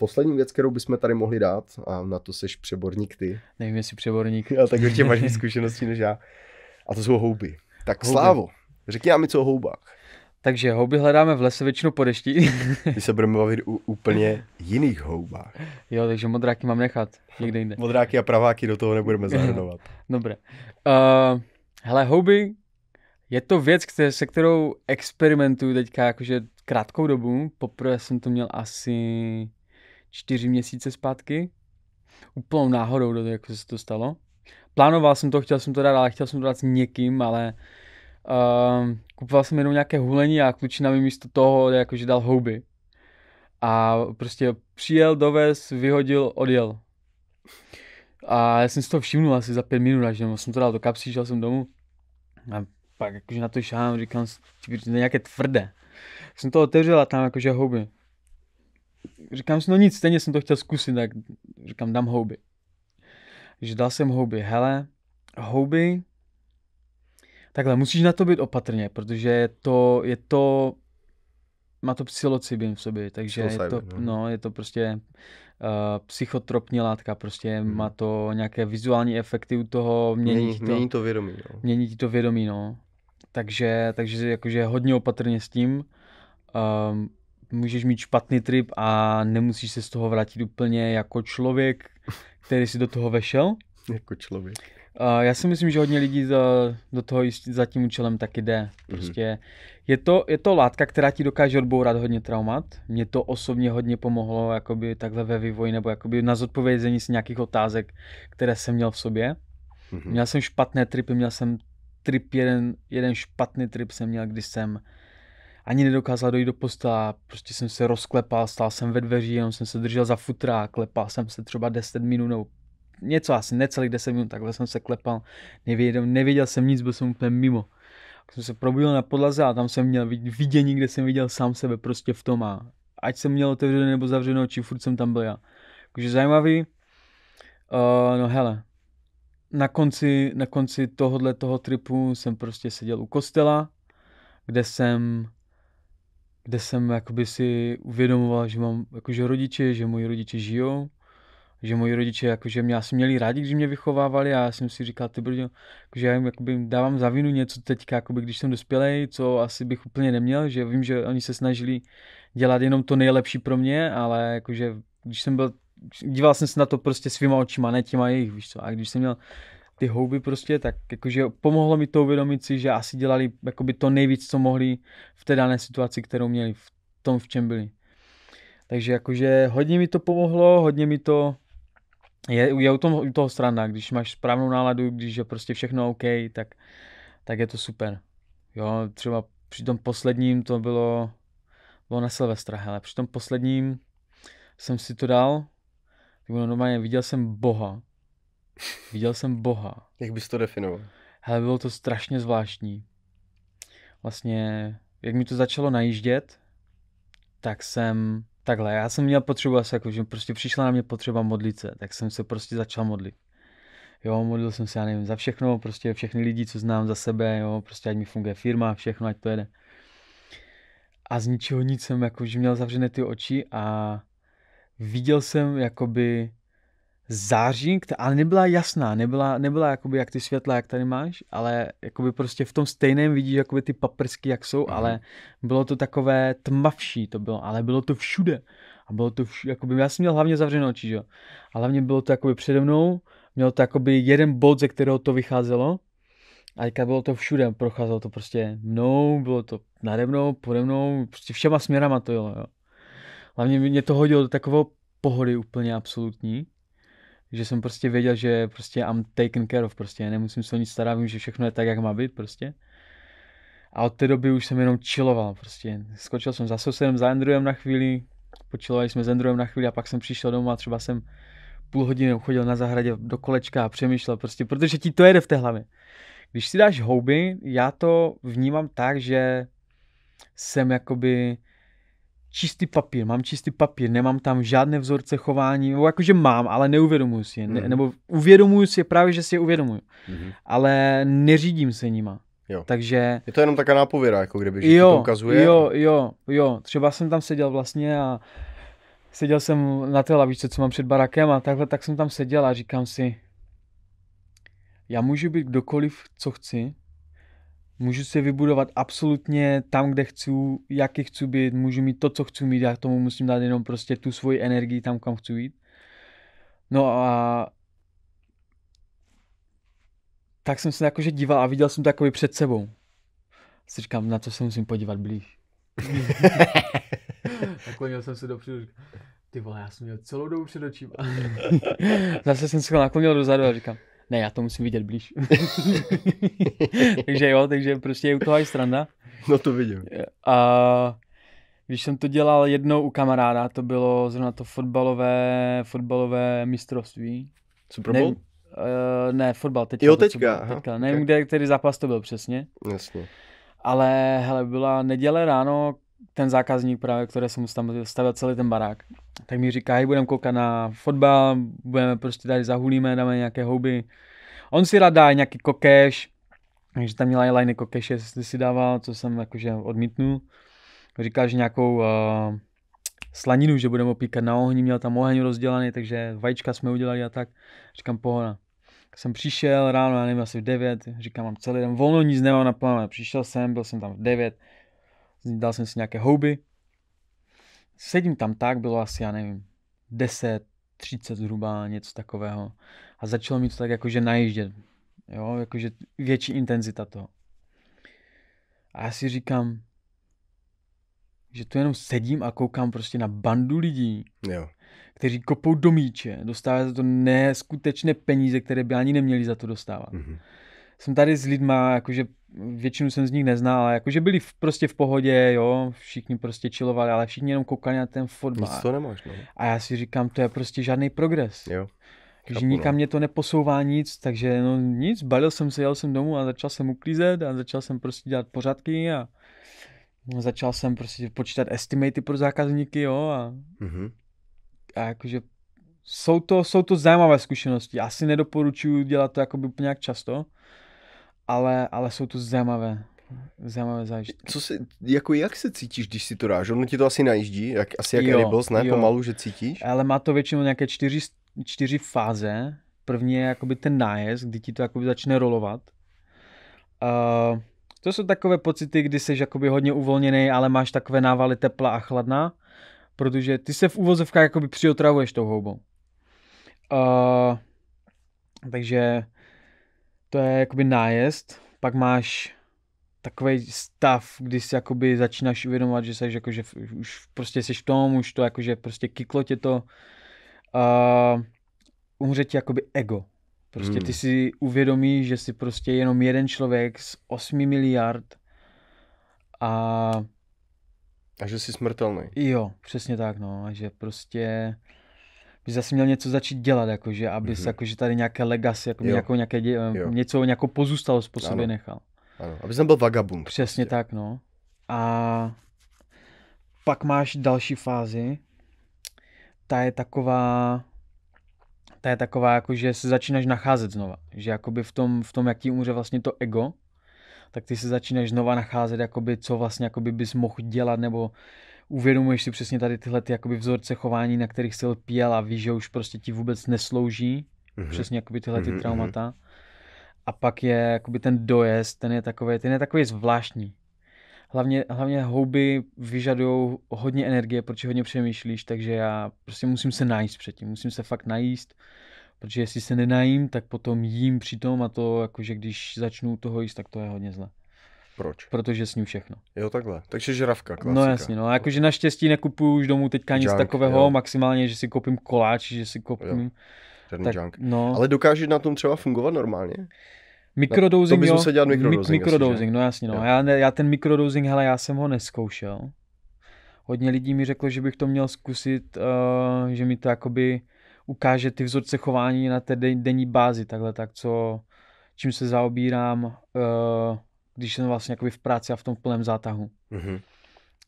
Poslední věc, kterou bychom tady mohli dát, a na to seš přeborník ty. Nevím, jestli přeborník. Ale tak určitě máš víc zkušeností než já. A to jsou houby. Tak houby. Slávo, řekni nám co o houbách. Takže houby hledáme v lese většinou po dešti. My se budeme bavit u úplně jiných houbách. Jo, takže modráky mám nechat někde jinde. modráky a praváky do toho nebudeme zahrnovat. Dobré. Uh, hele, houby, je to věc, které, se kterou experimentuju teďka jakože krátkou dobu. Poprvé jsem to měl asi čtyři měsíce zpátky. Úplnou náhodou do toho, jak se to stalo. Plánoval jsem to, chtěl jsem to dát, ale chtěl jsem to dát s někým, ale uh, kupoval jsem jenom nějaké hulení a klučina mi místo toho jakože dal houby. A prostě přijel, dovez, vyhodil, odjel. A já jsem si to všimnul asi za pět minut, až jsem to dal do kapsy, šel jsem domů. A pak jakože na to šám, říkám, to je nějaké tvrdé. Jsem to otevřel a tam jakože houby říkám si, no nic, stejně jsem to chtěl zkusit, tak říkám, dám houby. Takže dal jsem houby, hele, houby, takhle, musíš na to být opatrně, protože je to, je to, má to psilocybin v sobě, takže je to, no. no, je to prostě uh, psychotropní látka, prostě hmm. má to nějaké vizuální efekty u toho, mění, mění, to, mění to vědomí. No. Mění ti to vědomí, no. Takže, takže jakože hodně opatrně s tím. Um, můžeš mít špatný trip a nemusíš se z toho vrátit úplně jako člověk, který si do toho vešel. Jako člověk. Uh, já si myslím, že hodně lidí do, do toho za tím účelem taky jde. Mhm. Prostě mm-hmm. je, to, je to látka, která ti dokáže odbourat hodně traumat. Mně to osobně hodně pomohlo jakoby takhle ve vývoji nebo jakoby na zodpovězení si nějakých otázek, které jsem měl v sobě. Mm-hmm. Měl jsem špatné tripy, měl jsem trip jeden, jeden špatný trip jsem měl, když jsem ani nedokázal dojít do postela, prostě jsem se rozklepal, stál jsem ve dveří, jenom jsem se držel za futra, klepal jsem se třeba 10 minut nebo něco asi necelých 10 minut, takhle jsem se klepal, nevěděl, nevěděl jsem nic, byl jsem úplně mimo. Tak jsem se probudil na podlaze a tam jsem měl vidění, kde jsem viděl sám sebe prostě v tom a ať jsem měl otevřené nebo zavřené oči, furt jsem tam byl já. Takže zajímavý, uh, no hele, na konci, na konci tohohle toho tripu jsem prostě seděl u kostela, kde jsem kde jsem jakoby si uvědomoval, že mám jakože rodiče, že moji rodiče žijou, že moji rodiče jakože mě asi měli rádi, když mě vychovávali a já jsem si říkal, ty brudě, jako že já jim jakoby dávám za vinu něco teďka, jakoby, když jsem dospělej, co asi bych úplně neměl, že vím, že oni se snažili dělat jenom to nejlepší pro mě, ale jakože když jsem byl, díval jsem se na to prostě svýma očima, ne těma jejich, víš co, a když jsem měl ty houby prostě, tak jakože pomohlo mi to uvědomit si, že asi dělali jakoby to nejvíc, co mohli v té dané situaci, kterou měli, v tom, v čem byli. Takže jakože hodně mi to pomohlo, hodně mi to je, je u, tom, u toho strana, když máš správnou náladu, když je prostě všechno OK, tak, tak je to super. Jo, třeba při tom posledním to bylo, bylo na Silvestra, ale při tom posledním jsem si to dal, tak bylo normálně, viděl jsem Boha, Viděl jsem Boha. Jak bys to definoval? Hele, bylo to strašně zvláštní. Vlastně, jak mi to začalo najíždět, tak jsem takhle, já jsem měl potřebu asi jako, že prostě přišla na mě potřeba modlit se, tak jsem se prostě začal modlit. Jo, modlil jsem se, já nevím, za všechno, prostě všechny lidi, co znám za sebe, jo, prostě ať mi funguje firma, všechno, ať to jede. A z ničeho nic jsem jako, že měl zavřené ty oči a viděl jsem jakoby září, ale nebyla jasná, nebyla, nebyla jakoby jak ty světla, jak tady máš, ale jakoby prostě v tom stejném vidíš jakoby ty paprsky, jak jsou, mm. ale bylo to takové tmavší to bylo, ale bylo to všude. A bylo to všude, jakoby, já jsem měl hlavně zavřené oči, že? A hlavně bylo to jakoby přede mnou, měl to jakoby jeden bod, ze kterého to vycházelo, a teďka bylo to všude, procházelo to prostě mnou, bylo to nade mnou, pode mnou, prostě všema směrama to jelo, jo. Hlavně mě to hodilo do takového pohody úplně absolutní že jsem prostě věděl, že prostě I'm taken care of, prostě nemusím se o nic starat, vím, že všechno je tak, jak má být prostě. A od té doby už jsem jenom čiloval prostě. Skočil jsem za sousedem, za Andrewem na chvíli, počilovali jsme s Andrewem na chvíli a pak jsem přišel domů a třeba jsem půl hodiny chodil na zahradě do kolečka a přemýšlel prostě, protože ti to jede v té hlavě. Když si dáš houby, já to vnímám tak, že jsem jakoby čistý papír, mám čistý papír, nemám tam žádné vzorce chování, nebo jakože mám, ale neuvědomuji si je, ne, mhm. nebo uvědomuji si je právě, že si je uvědomuji, mm. ale neřídím se nima. Jo. Takže... Je to jenom taká nápověda, jako kdyby, že jo, to ukazuje. Jo, a... jo, jo, třeba jsem tam seděl vlastně a seděl jsem na té lavičce, co mám před barakem a takhle, tak jsem tam seděl a říkám si, já můžu být kdokoliv, co chci, Můžu se vybudovat absolutně tam, kde chci, jaký chci být, můžu mít to, co chci mít, já k tomu musím dát jenom prostě tu svoji energii tam, kam chci jít. No a tak jsem se jakože díval a viděl jsem to jakoby před sebou. Si říkám, na co se musím podívat blíž. Naklonil jsem se dopředu, ty vole, já jsem měl celou dobu před očima. Zase jsem se naklonil dozadu a říkám, ne, já to musím vidět blíž. takže jo, takže prostě je u toho i sranda. No to vidím. A když jsem to dělal jednou u kamaráda, to bylo zrovna to fotbalové, fotbalové mistrovství. Super Bowl? Ne, uh, ne, fotbal teďka. Jo, teďka. To, aha, Nevím, okay. kde, který zápas to byl přesně. Jasně. Ale hele, byla neděle ráno, ten zákazník právě, které jsem tam stavil celý ten barák, tak mi říká, hej, budeme koukat na fotbal, budeme prostě tady zahulíme, dáme nějaké houby. On si rád dá nějaký kokeš, takže tam měla i lajny kokeše, jestli si dával, co jsem jakože odmítnul. Říkal, že nějakou uh, slaninu, že budeme opíkat na ohni, měl tam oheň rozdělaný, takže vajíčka jsme udělali a tak. Říkám, pohoda. Jsem přišel ráno, já nevím, asi v 9, říkám, mám celý den volno, nic nemám na plánu. Přišel jsem, byl jsem tam v 9, dal jsem si nějaké houby. Sedím tam tak, bylo asi, já nevím, 10, 30 zhruba, něco takového. A začalo mi to tak jakože najíždět. Jo, jakože větší intenzita toho. A já si říkám, že tu jenom sedím a koukám prostě na bandu lidí, jo. kteří kopou do míče, dostávají za to neskutečné peníze, které by ani neměli za to dostávat. Mm-hmm jsem tady s lidma, jakože většinu jsem z nich neznal, ale jakože byli v, prostě v pohodě, jo, všichni prostě čilovali, ale všichni jenom koukali na ten fotbal. Nic to nemáš, no. A já si říkám, to je prostě žádný progres. Jo. Takže nikam no. mě to neposouvá nic, takže no nic, balil jsem se, jel jsem domů a začal jsem uklízet a začal jsem prostě dělat pořádky a no, začal jsem prostě počítat estimaty pro zákazníky, jo, a, mm-hmm. a jakože jsou to, jsou to zajímavé zkušenosti. Asi nedoporučuju dělat to jako by nějak často, ale, ale jsou to zajímavé, zajímavé zážitky. Co se, jako jak se cítíš, když si to dáš? Ono ti to asi najíždí, jak, asi jak rybos, ne? Jo. Pomalu, že cítíš? Ale má to většinou nějaké čtyři, čtyři fáze. První je jakoby ten nájezd, kdy ti to jakoby začne rolovat. Uh, to jsou takové pocity, kdy jsi jakoby hodně uvolněný, ale máš takové návaly tepla a chladná, protože ty se v úvozovkách jakoby přiotravuješ tou houbou. Uh, takže to je jakoby nájezd, pak máš takový stav, kdy si jakoby začínáš uvědomovat, že seš jakože už prostě jsi v tom, už to jakože prostě kiklo tě to, uh, umře ti jakoby ego. Prostě hmm. ty si uvědomíš, že jsi prostě jenom jeden člověk z 8 miliard a... A že jsi smrtelný. Jo, přesně tak, no, že prostě že zase měl něco začít dělat, jakože, aby mm-hmm. jakože tady nějaké legacy, jako jako nějaké, dě, něco, nějakou pozůstalost po sobě ano. nechal. Ano, aby jsem byl vagabund. Přesně prostě. tak, no. A pak máš další fázi, ta je taková, ta je taková, jako že se začínáš nacházet znova, že jakoby v tom, v tom jak ti umře vlastně to ego, tak ty se začínáš znova nacházet, jakoby, co vlastně jakoby bys mohl dělat, nebo uvědomuješ si přesně tady tyhle ty jakoby vzorce chování, na kterých jsi lpěl a víš, že už prostě ti vůbec neslouží, mm-hmm. přesně jakoby tyhle ty mm-hmm. traumata. A pak je jakoby ten dojezd, ten je takový, ten je takový zvláštní. Hlavně, hlavně houby vyžadují hodně energie, protože hodně přemýšlíš, takže já prostě musím se najíst předtím, musím se fakt najíst, protože jestli se nenajím, tak potom jím přitom a to jakože když začnu toho jíst, tak to je hodně zle. Proč? Protože s ním všechno. Jo, takhle. Takže žravka, klasika. No jasně, no. A jakože naštěstí nekupuju už domů teďka nic junk, takového, jo. maximálně, že si koupím koláč, že si koupím... Jo. tak, junk. No. Ale dokáže na tom třeba fungovat normálně? Mikrodosing, no, to se dělat mikrodosing. mikrodosing, no jasně. No. Já, ne, já ten mikrodosing, hele, já jsem ho neskoušel. Hodně lidí mi řeklo, že bych to měl zkusit, uh, že mi to jakoby ukáže ty vzorce chování na té denní bázi, takhle tak, co, čím se zaobírám, uh, když jsem vlastně jakoby v práci a v tom plném zátahu. Mm-hmm.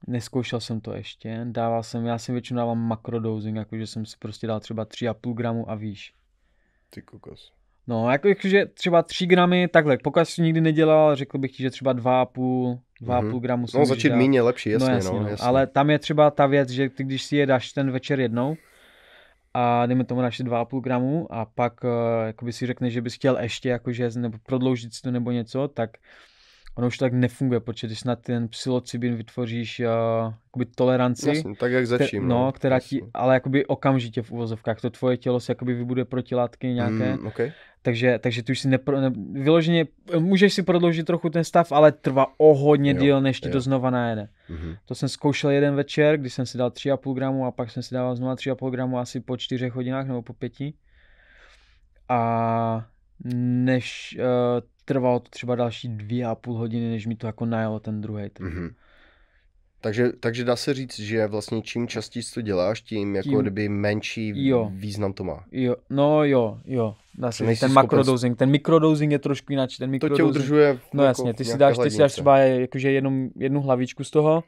Neskoušel jsem to ještě, dával jsem, já jsem většinou dával makrodosing, jakože jsem si prostě dal třeba 3,5 gramu a víš. Ty kokos. No, jako, jakože třeba 3 gramy, takhle, pokud jsi nikdy nedělal, řekl bych ti, že třeba 2,5, 2,5 mm-hmm. gramů. No, začít méně lepší, no, jasně, no, jasně, no, jasně. Ale tam je třeba ta věc, že ty, když si je dáš ten večer jednou, a dejme tomu naše 2,5 gramů a pak uh, jakoby si řekne, že bys chtěl ještě, jakože, nebo prodloužit si to nebo něco, tak ono už tak nefunguje, protože když na ten psilocybin vytvoříš uh, jakoby toleranci, Jasně, tak jak začím, kter- no, no, která ti, ale jakoby okamžitě v uvozovkách, to tvoje tělo se jakoby vybuduje protilátky mm, nějaké, mm, okay. takže, takže ty už si nepro, ne, vyloženě, můžeš si prodloužit trochu ten stav, ale trvá o hodně jo, díl, než ti to znova najede. Mm-hmm. To jsem zkoušel jeden večer, kdy jsem si dal 3,5 gramu a pak jsem si dával znova 3,5 gramu asi po 4 hodinách nebo po pěti. A než uh, trvalo to třeba další dvě a půl hodiny, než mi to jako najelo ten druhý Mm-hmm. Takže, takže dá se říct, že vlastně čím častěji to děláš, tím jako tím... kdyby menší jo. význam to má. Jo, no jo, jo. Dá se říct, ten makrodosing, ten mikrodosing je trošku jinak. Ten mikrodosing, to tě udržuje. No jako jasně, ty si dáš, ty si dáš třeba jakože jednu, jednu hlavičku z toho,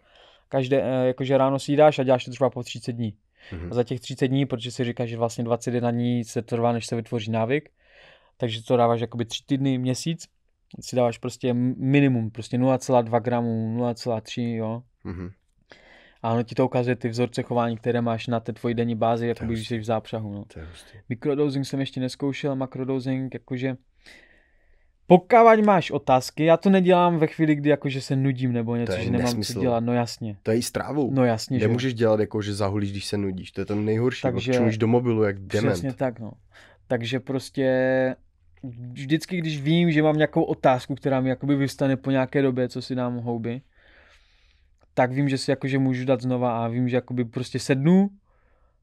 každé, eh, jakože ráno si ji dáš a děláš to třeba po 30 dní. Mm-hmm. A za těch 30 dní, protože si říkáš, že vlastně 21 dní se trvá, než se vytvoří návyk, takže to dáváš jakoby tři týdny, měsíc, si dáváš prostě minimum, prostě 0,2 gramů, 0,3, jo. Mm-hmm. A ono ti to ukazuje ty vzorce chování, které máš na té tvoji denní bázi, jako když jsi v zápřahu. No. Mikrodosing jsem ještě neskoušel, makrodosing, jakože pokud máš otázky, já to nedělám ve chvíli, kdy jakože se nudím nebo něco, že nemám nesmysl. co dělat, no jasně. To je i strávu. No jasně, Kde že můžeš dělat jako, že zahulíš, když se nudíš, to je to nejhorší, Takže... čumíš do mobilu jak dement. Přesně tak, no. Takže prostě vždycky, když vím, že mám nějakou otázku, která mi jakoby vystane po nějaké době, co si dám houby, tak vím, že si jakože můžu dát znova a vím, že jakoby prostě sednu,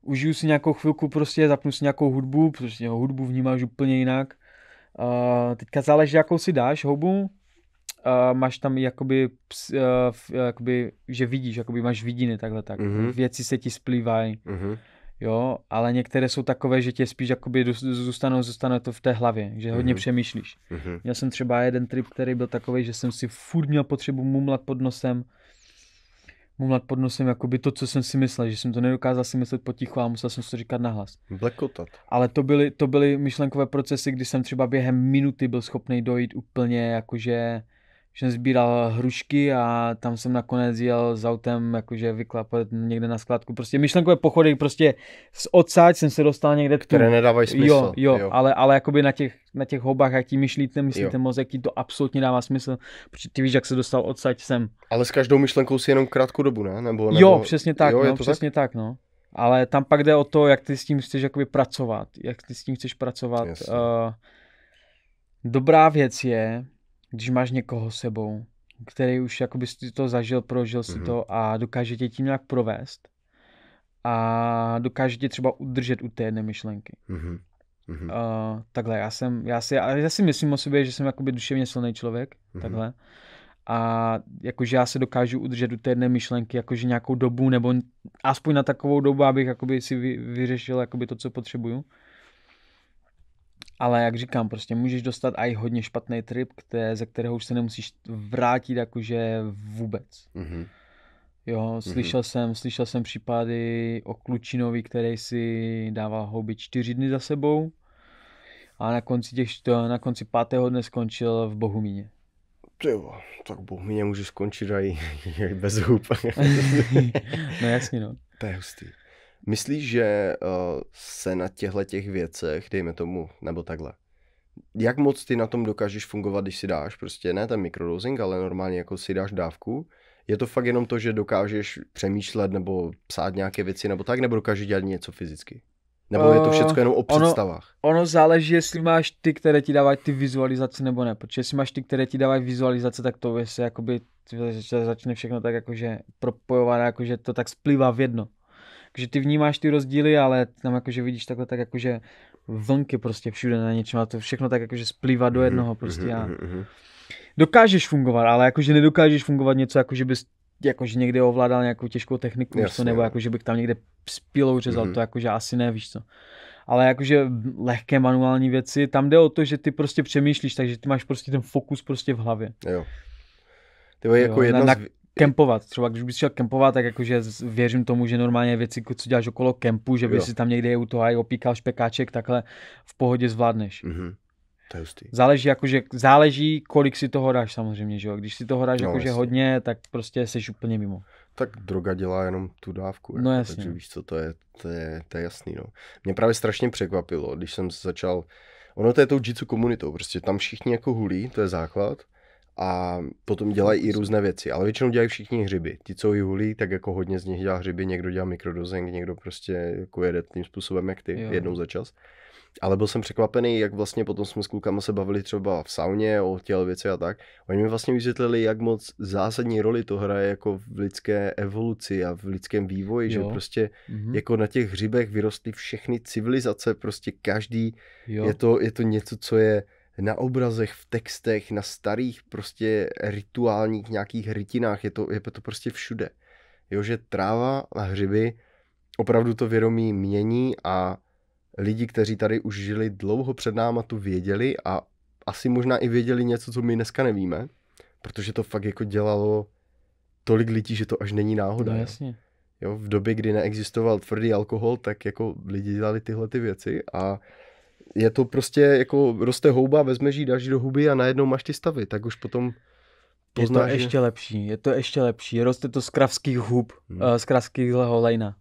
užiju si nějakou chvilku prostě, zapnu si nějakou hudbu, protože hudbu vnímáš úplně jinak. Uh, teďka záleží, jakou si dáš houbu, uh, máš tam jakoby, uh, jakoby, že vidíš, jakoby máš vidiny takhle tak. Mm-hmm. Věci se ti splývají. Mm-hmm jo, ale některé jsou takové, že tě spíš jakoby zůstanou, zůstane to v té hlavě, že hodně mm-hmm. přemýšlíš. Mm-hmm. Měl jsem třeba jeden trip, který byl takový, že jsem si furt měl potřebu mumlat pod nosem, mumlat pod nosem jakoby to, co jsem si myslel, že jsem to nedokázal si myslet potichu a musel jsem si to říkat nahlas. Blekotat. Ale to byly, to byly myšlenkové procesy, kdy jsem třeba během minuty byl schopný dojít úplně jakože jsem sbíral hrušky a tam jsem nakonec jel s autem jakože vyklapat někde na skladku. Prostě myšlenkové pochody, prostě z odsáď jsem se dostal někde. K Které nedávají smysl. Jo, jo, jo. ale, ale jakoby na těch, na těch hobách, jak ti myšlíte, myslíte jo. mozek, ti to absolutně dává smysl, protože ty víš, jak se dostal odsaď sem. Ale s každou myšlenkou si jenom krátkou dobu, ne? Nebo, nebo... Jo, přesně tak, jo, no, přesně tak? tak, no. Ale tam pak jde o to, jak ty s tím chceš jakoby pracovat, jak ty s tím chceš pracovat. Uh, dobrá věc je, když máš někoho sebou, který už jakoby si to zažil, prožil si mm-hmm. to a dokáže tě tím nějak provést a dokáže tě třeba udržet u té jedné myšlenky. Mm-hmm. Uh, takhle, já jsem, já si, já si myslím o sobě, že jsem jakoby duševně silný člověk, mm-hmm. takhle. A jakože já se dokážu udržet u té jedné myšlenky jakože nějakou dobu, nebo aspoň na takovou dobu, abych jakoby si vy, vyřešil jakoby to, co potřebuju. Ale jak říkám, prostě můžeš dostat i hodně špatný trip, které, ze kterého už se nemusíš vrátit jakože vůbec. Mm-hmm. Jo, mhm. slyšel mm-hmm. jsem, slyšel jsem případy o Klučinovi, který si dával houby čtyři dny za sebou a na konci, těch, na konci pátého dne skončil v Bohumíně. Tyvo, tak Bohumíně může skončit i bez hub. no jasně no. To je hustý. Myslíš, že uh, se na těchto těch věcech, dejme tomu, nebo takhle, jak moc ty na tom dokážeš fungovat, když si dáš prostě ne ten mikrodosing, ale normálně jako si dáš dávku, je to fakt jenom to, že dokážeš přemýšlet nebo psát nějaké věci nebo tak, nebo dokážeš dělat něco fyzicky? Nebo je to eh, všechno jenom o představách? Ono, ono záleží, jestli máš ty, které ti dávají ty vizualizace nebo ne. Protože jestli máš ty, které ti dávají vizualizace, tak to se jakoby začne všechno tak jakože propojované, jakože to tak splývá v jedno že ty vnímáš ty rozdíly, ale tam jakože vidíš takhle tak jakože vlnky prostě všude na něčem a to všechno tak jakože splývá do mhm, jednoho mhm, prostě a mhm, dokážeš fungovat, ale jakože nedokážeš fungovat něco, jakože bys jakože někde ovládal nějakou těžkou techniku, Jasně, co, nebo jakože bych tam někde s pilou řezal, to jakože asi ne, víš co. Ale jakože lehké manuální věci, tam jde o to, že ty prostě přemýšlíš, takže ty máš prostě ten fokus prostě v hlavě. Jo. Tyvo, jako jo, jedna na, z kempovat. Třeba když bys chtěl kempovat, tak jakože věřím tomu, že normálně věci, co děláš okolo kempu, že by si tam někde u toho i opíkal špekáček, takhle v pohodě zvládneš. Mm-hmm. To je hustý. Záleží, jakože, záleží, kolik si toho dáš samozřejmě, že jo. Když si toho dáš no, jakože jasně. hodně, tak prostě jsi úplně mimo. Tak droga dělá jenom tu dávku. Jako, no jako, jasně. Takže no. víš co, to je, to je, to je jasný, no. Mě právě strašně překvapilo, když jsem začal, ono to je tou jitsu komunitou, prostě tam všichni jako hulí, to je základ, a potom dělají i různé věci, ale většinou dělají všichni hřiby. Ti, co hulí, tak jako hodně z nich dělá hřiby, někdo dělá mikrodozing, někdo prostě jako jede tím způsobem, jak ty, jo. jednou za čas. Ale byl jsem překvapený, jak vlastně potom jsme s klukama se bavili třeba v sauně o těle věci a tak. Oni mi vlastně vysvětlili, jak moc zásadní roli to hraje jako v lidské evoluci a v lidském vývoji, jo. že prostě mm-hmm. jako na těch hřibech vyrostly všechny civilizace, prostě každý, jo. je to, je to něco, co je na obrazech, v textech, na starých prostě rituálních nějakých rytinách, je to, je to prostě všude. Jo, že tráva a hřiby opravdu to vědomí mění a lidi, kteří tady už žili dlouho před náma, tu věděli a asi možná i věděli něco, co my dneska nevíme, protože to fakt jako dělalo tolik lidí, že to až není náhoda. No, jasně. Jo, v době, kdy neexistoval tvrdý alkohol, tak jako lidi dělali tyhle ty věci a je to prostě jako roste houba, vezmeš ji, dáš do huby a najednou máš ty stavy, tak už potom poznáš. Je to ještě že... lepší, je to ještě lepší. Roste to z kravských hub, hmm. Eh, z kravských lejna.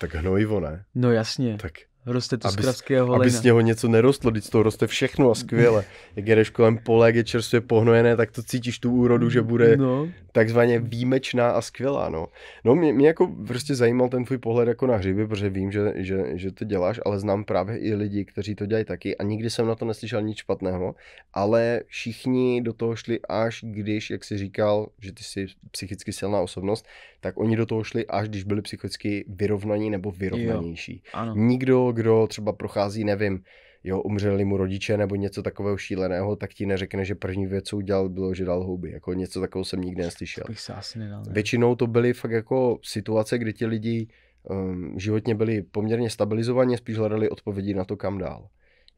Tak hnojivo, ne? No jasně. Tak Roste to aby, z kravského Aby z něho něco nerostlo, když to roste všechno a skvěle. Jak jedeš kolem pole, jak je čerstvě pohnojené, tak to cítíš tu úrodu, že bude no. takzvaně výjimečná a skvělá. No, no mě, mě, jako prostě zajímal ten tvůj pohled jako na hřiby, protože vím, že, že, že to děláš, ale znám právě i lidi, kteří to dělají taky a nikdy jsem na to neslyšel nic špatného, ale všichni do toho šli až když, jak jsi říkal, že ty jsi psychicky silná osobnost, tak oni do toho šli až když byli psychicky vyrovnaní nebo vyrovnanější. Nikdo, kdo třeba prochází, nevím, jo, umřeli mu rodiče nebo něco takového šíleného, tak ti neřekne, že první věc, co udělal, bylo, že dal houby. Jako něco takového jsem nikdy neslyšel. Bych se asi nedal, ne? Většinou to byly fakt jako situace, kdy ti lidi um, životně byli poměrně stabilizovaně, spíš hledali odpovědi na to, kam dál.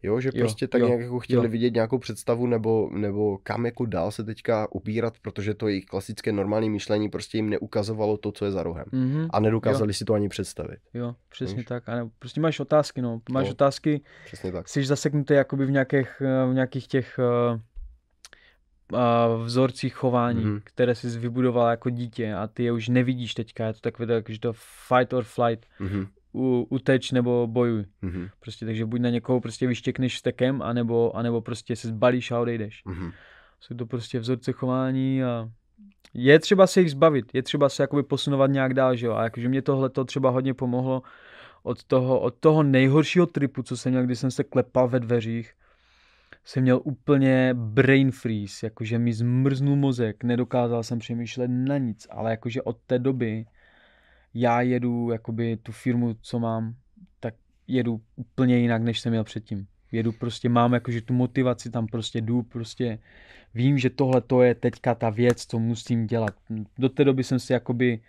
Jo, že prostě tak jo, nějak jako chtěli jo. vidět nějakou představu nebo, nebo kam jako dál se teďka upírat, protože to jejich klasické normální myšlení prostě jim neukazovalo to, co je za rohem. Mm-hmm. A nedokázali jo. si to ani představit. Jo, přesně Víš? tak. A nebo, prostě máš otázky, no. Máš no, otázky, přesně tak. jsi zaseknutý jakoby v nějakých, eh, v nějakých těch uh, uh, vzorcích chování, mm-hmm. které jsi vybudoval jako dítě a ty je už nevidíš teďka. Je to takové, že to fight or flight. Mm-hmm u, uteč nebo bojuj. Mm-hmm. Prostě takže buď na někoho prostě vyštěkneš stekem, anebo, anebo prostě se zbalíš a odejdeš. Mm-hmm. Jsou to prostě vzorce chování a je třeba se jich zbavit, je třeba se jakoby posunovat nějak dál, že jo. A jakože mě tohle to třeba hodně pomohlo od toho, od toho nejhoršího tripu, co jsem měl, když jsem se klepal ve dveřích, jsem měl úplně brain freeze, jakože mi zmrznul mozek, nedokázal jsem přemýšlet na nic, ale jakože od té doby já jedu jakoby tu firmu, co mám, tak jedu úplně jinak, než jsem měl předtím. Jedu prostě, mám jakože tu motivaci, tam prostě jdu, prostě vím, že tohle to je teďka ta věc, co musím dělat. Do té doby jsem si jakoby,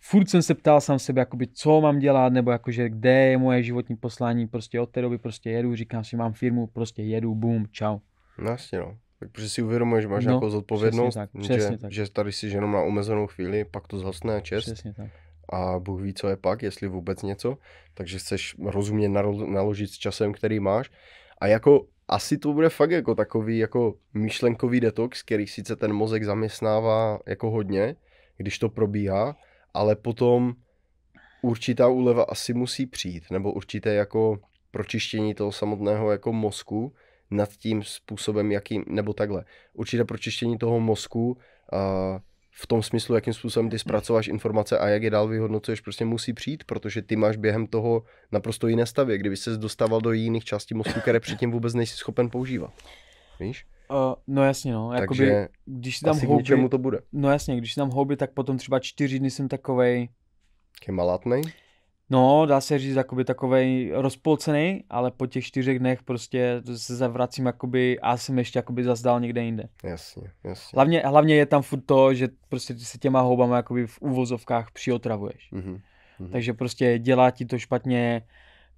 furt jsem se ptal sám sebe, jakoby, co mám dělat, nebo jakože kde je moje životní poslání, prostě od té doby prostě jedu, říkám si, mám firmu, prostě jedu, bum, čau. No jasně, no. Protože si uvědomuješ, že máš no, nějakou zodpovědnost, přesně tak, přesně že, tak. že tady jsi jenom na omezenou chvíli, pak to zhasne a čest. Přesně tak a Bůh ví, co je pak, jestli vůbec něco, takže chceš rozumně naložit s časem, který máš a jako asi to bude fakt jako takový jako myšlenkový detox, který sice ten mozek zaměstnává jako hodně, když to probíhá, ale potom určitá úleva asi musí přijít, nebo určité jako pročištění toho samotného jako mozku nad tím způsobem, jakým, nebo takhle, určité pročištění toho mozku uh, v tom smyslu, jakým způsobem ty zpracováš informace a jak je dál vyhodnocuješ, prostě musí přijít, protože ty máš během toho naprosto jiné stavě, kdyby se dostával do jiných částí mozku, které předtím vůbec nejsi schopen používat. Víš? Uh, no jasně, no. Jakoby, Takže když si tam asi houby, k čemu to bude. No jasně, když si tam houby, tak potom třeba čtyři dny jsem takovej... Taky No, dá se říct, jakoby takovej rozpolcený, ale po těch čtyřech dnech prostě se zavracím jakoby a jsem ještě jakoby zazdal někde jinde. Jasně, jasně. Hlavně, hlavně je tam furt to, že prostě ty se těma houbama jakoby v úvozovkách přiotravuješ. Mm-hmm. Takže prostě dělá ti to špatně,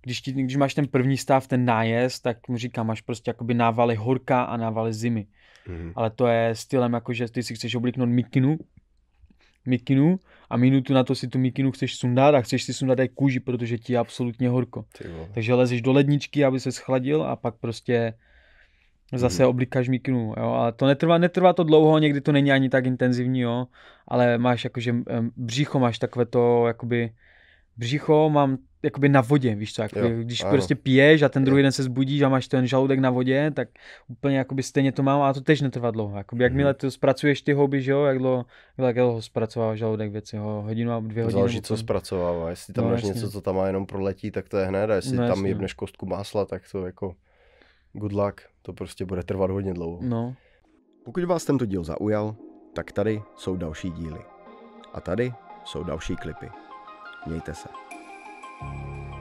když, ti, když máš ten první stav, ten nájezd, tak mu říkám, máš prostě jakoby návaly horka a návaly zimy. Mm-hmm. Ale to je stylem, jako že ty si chceš obliknout mikinu, mikinu a minutu na to si tu mikinu chceš sundat a chceš si sundat i kůži, protože ti je absolutně horko. Takže lezeš do ledničky, aby se schladil a pak prostě zase hmm. oblikáš mikinu, jo, A to netrvá, netrvá to dlouho, někdy to není ani tak intenzivní, jo, ale máš jakože břicho, máš takové to, jakoby, břicho mám jakoby na vodě, víš co, jakoby, jo, když ano. prostě piješ a ten druhý jo. den se zbudíš a máš ten žaludek na vodě, tak úplně jakoby stejně to mám a to tež netrvá dlouho. Jakoby, jakmile mhm. to zpracuješ ty houby, že jo, jak dlouho, jak dlouho zpracovává žaludek věci, ho, hodinu a dvě hodiny. Záleží, co zpracovává, jestli tam no, máš něco, co tam má jenom proletí, tak to je hned a jestli no, tam jasně. jebneš kostku másla, tak to jako good luck, to prostě bude trvat hodně dlouho. No. Pokud vás tento díl zaujal, tak tady jsou další díly. A tady jsou další klipy. 宮田さん。